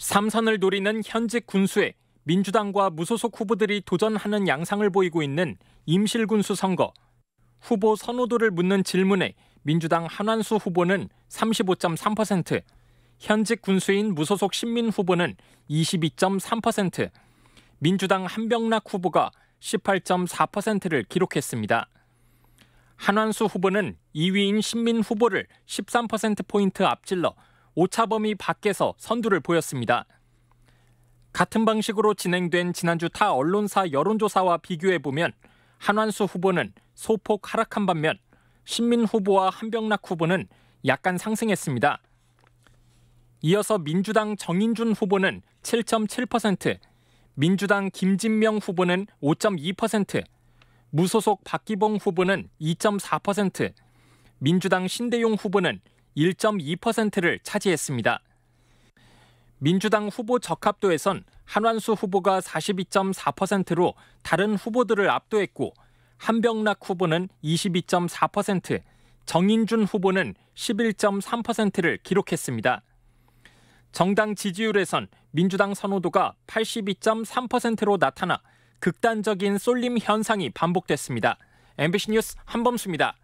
삼선을 노리는 현직 군수에 민주당과 무소속 후보들이 도전하는 양상을 보이고 있는 임실군수 선거. 후보 선호도를 묻는 질문에 민주당 한완수 후보는 35.3%, 현직 군수인 무소속 신민 후보는 22.3%, 민주당 한병락 후보가 18.4%를 기록했습니다. 한완수 후보는 2위인 신민 후보를 13%포인트 앞질러 오차범위 밖에서 선두를 보였습니다. 같은 방식으로 진행된 지난주 타 언론사 여론조사와 비교해보면 한완수 후보는 소폭 하락한 반면 신민 후보와 한병락 후보는 약간 상승했습니다. 이어서 민주당 정인준 후보는 7.7%, 민주당 김진명 후보는 5.2%, 무소속 박기봉 후보는 2.4%, 민주당 신대용 후보는 1.2%를 차지했습니다. 민주당 후보 적합도에선 한완수 후보가 42.4%로 다른 후보들을 압도했고 한병락 후보는 22.4%, 정인준 후보는 11.3%를 기록했습니다. 정당 지지율에선 민주당 선호도가 82.3%로 나타나 극단적인 쏠림 현상이 반복됐습니다. MBC 뉴스 한범수입니다.